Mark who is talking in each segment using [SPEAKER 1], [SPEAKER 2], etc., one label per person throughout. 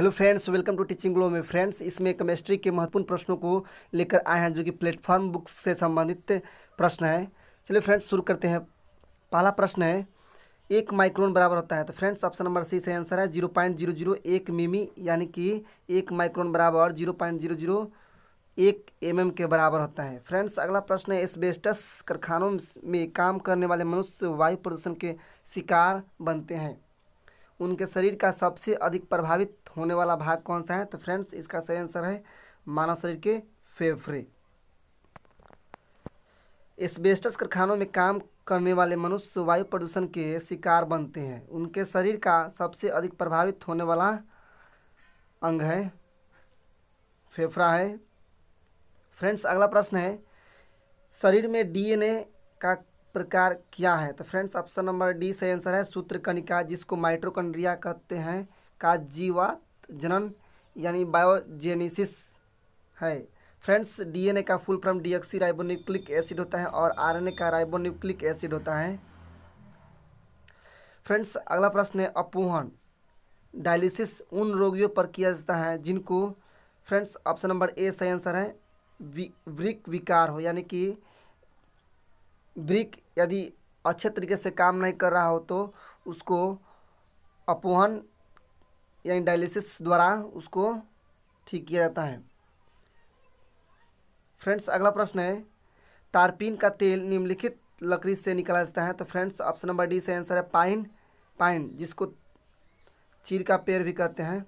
[SPEAKER 1] hello friends welcome to teaching glow में friends इसमें chemistry के महत्वपूर्ण प्रश्नों को लेकर आए हैं जो कि प्लेटफॉर्म बुक्स से संबंधित प्रश्न है चलिए फ्रेंड्स शुरू करते हैं पहला प्रश्न है एक माइक्रोन बराबर होता है तो फ्रेंड्स ऑप्शन नंबर सी से आंसर है जीरो पॉइंट जीरो जीरो एक मिमी यानी कि एक माइक्रोन बराबर जीरो पॉइंट जीरो जीरो एक एम mm के बराबर होता है फ्रेंड्स अगला प्रश्न है एस्बेस्टस कारखानों में काम करने वाले मनुष्य वायु प्रदूषण के शिकार बनते हैं उनके शरीर का सबसे अधिक प्रभावित होने वाला भाग कौन सा है तो फ्रेंड्स इसका सही आंसर है मानव शरीर के फेफड़े एस्बेस्टस कारखानों में काम करने वाले मनुष्य वायु प्रदूषण के शिकार बनते हैं उनके शरीर का सबसे अधिक प्रभावित होने वाला अंग है फेफड़ा है फ्रेंड्स अगला प्रश्न है शरीर में डीएनए का प्रकार क्या है तो फ्रेंड्स ऑप्शन नंबर डी सही आंसर है कनिका जिसको माइट्रोकंड्रिया कहते हैं का जीवात जनन यानी बायोजेनेसिस है फ्रेंड्स डीएनए का full form deoxy ribonucleic acid होता है और आरएनए का राइबोन्यूक्लिक एसिड होता है फ्रेंड्स अगला प्रश्न है अपोहन डायलिसिस उन रोगियों पर किया जाता है जिनको फ्रेंड्स ऑप्शन नंबर ए सही आंसर है वृक विकार हो यानी कि ब्रिक यदि अच्छे तरीके से काम नहीं कर रहा हो तो उसको अपोहन यानी डायलिसिस द्वारा उसको ठीक किया जाता है फ्रेंड्स अगला प्रश्न है तारपीन का तेल निम्नलिखित लकड़ी से निकाला जाता है तो फ्रेंड्स ऑप्शन नंबर डी से आंसर है पाइन पाइन जिसको चीर का पेड़ भी कहते हैं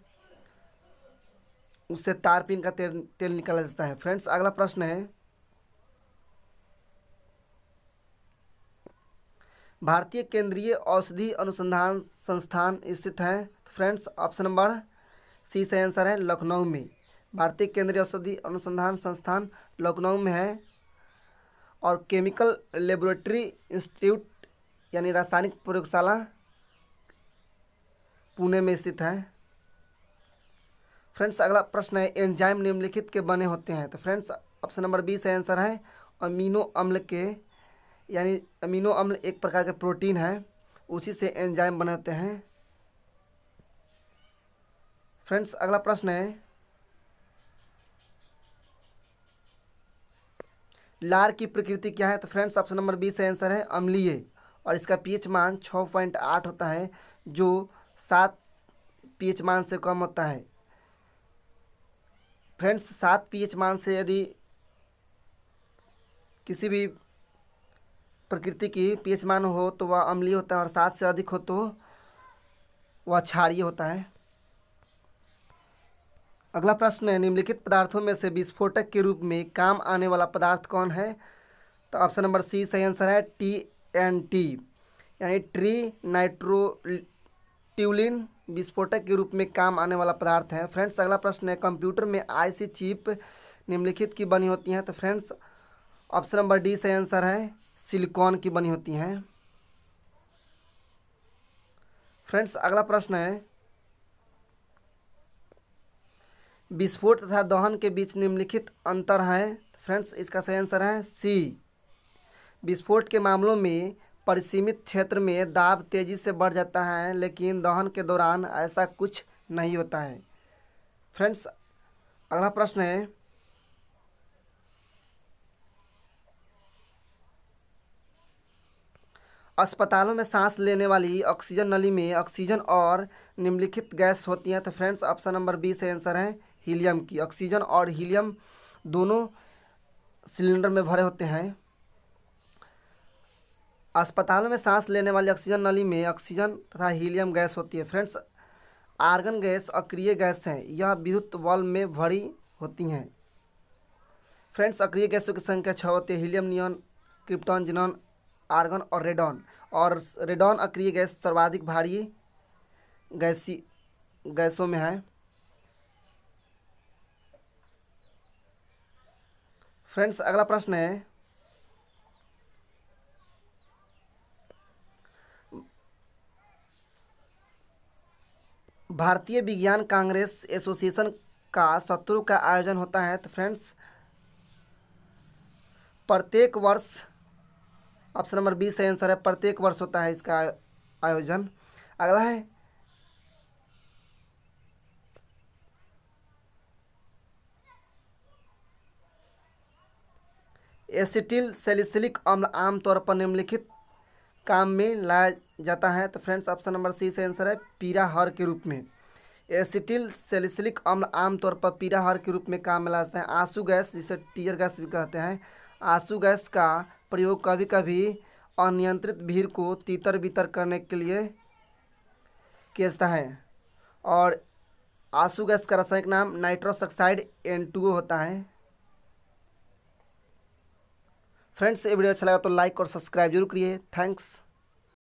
[SPEAKER 1] उससे तारपीन का तेल तेल निकाला जाता है फ्रेंड्स अगला प्रश्न है भारतीय केंद्रीय औषधि अनुसंधान संस्थान स्थित हैं तो फ्रेंड्स ऑप्शन नंबर सी से आंसर है लखनऊ में भारतीय केंद्रीय औषधि अनुसंधान संस्थान लखनऊ में है और केमिकल लेबोरेटरी इंस्टीट्यूट यानी रासायनिक प्रयोगशाला पुणे में स्थित है फ्रेंड्स अगला प्रश्न है एंजाइम निम्नलिखित के बने होते हैं तो फ्रेंड्स ऑप्शन नंबर बी से आंसर है अमीनो अम्ल के यानी अमीनो अम्ल एक प्रकार के प्रोटीन है उसी से एंजाइम बनाते हैं फ्रेंड्स अगला प्रश्न है लार की प्रकृति क्या है तो फ्रेंड्स ऑप्शन नंबर बी से आंसर है अम्लीय और इसका पीएच मान छः पॉइंट आठ होता है जो सात पीएच मान से कम होता है फ्रेंड्स सात पीएच मान से यदि किसी भी प्रकृति की पीएच मान हो तो वह अम्लीय होता है और सात से अधिक हो तो वह क्षारीय होता है अगला प्रश्न है निम्नलिखित पदार्थों में से विस्फोटक के रूप में काम आने वाला पदार्थ कौन है तो ऑप्शन नंबर सी सही आंसर है टी एन टी यानी ट्री नाइट्रो ट्यूलिन विस्फोटक के रूप में काम आने वाला पदार्थ है फ्रेंड्स अगला प्रश्न है कंप्यूटर में आईसी चिप निम्नलिखित की बनी होती हैं तो फ्रेंड्स ऑप्शन नंबर डी सही आंसर है सिलिकॉन की बनी होती हैं फ्रेंड्स अगला प्रश्न है विस्फोट तथा दहन के बीच निम्नलिखित अंतर है फ्रेंड्स इसका सही आंसर है सी विस्फोट के मामलों में परिसीमित क्षेत्र में दाब तेज़ी से बढ़ जाता है लेकिन दहन के दौरान ऐसा कुछ नहीं होता है फ्रेंड्स अगला प्रश्न है अस्पतालों में सांस लेने वाली ऑक्सीजन नली में ऑक्सीजन और निम्नलिखित गैस होती हैं तो फ्रेंड्स ऑप्शन नंबर बी से आंसर है हीलियम की ऑक्सीजन और हीलियम दोनों सिलेंडर में भरे होते हैं अस्पतालों में सांस लेने वाली ऑक्सीजन नली में ऑक्सीजन तथा हीलियम गैस होती है फ्रेंड्स आर्गन गैस अक्रिय गैस हैं यह विद्युत बल्ब में भरी होती हैं फ्रेंड्स अक्रिय गैसों की संख्या छः होती है helium neon krypton xenon argon और रेडॉन और रेडॉन अक्रिय गैस सर्वाधिक भारी गैसी गैसों में है फ्रेंड्स अगला प्रश्न है भारतीय विज्ञान कांग्रेस एसोसिएशन का शत्रु का आयोजन होता है तो फ्रेंड्स प्रत्येक वर्ष ऑप्शन नंबर बी सही आंसर है प्रत्येक वर्ष होता है इसका आयोजन अगला है एसिटिल सेलिसिलिक अम्ल आमतौर पर निम्नलिखित काम में लाया जाता है तो फ्रेंड्स ऑप्शन नंबर सी से आंसर है पीरा हर के रूप में एसिटिल सेलिसिलिक अम्ल आमतौर पर पीरा हर के रूप में काम में लाते हैं आंसू गैस जिसे टीयर गैस भी कहते हैं आंसू गैस का प्रयोग कभी कभी अनियंत्रित भीड़ को तीतर बितर करने के लिए किया जाता है और आंसू गैस का रासायनिक नाम नाइट्रोस ऑक्साइड एन होता है फ्रेंड्स ये वीडियो अच्छा लगा तो लाइक और सब्सक्राइब जरूर करिए थैंक्स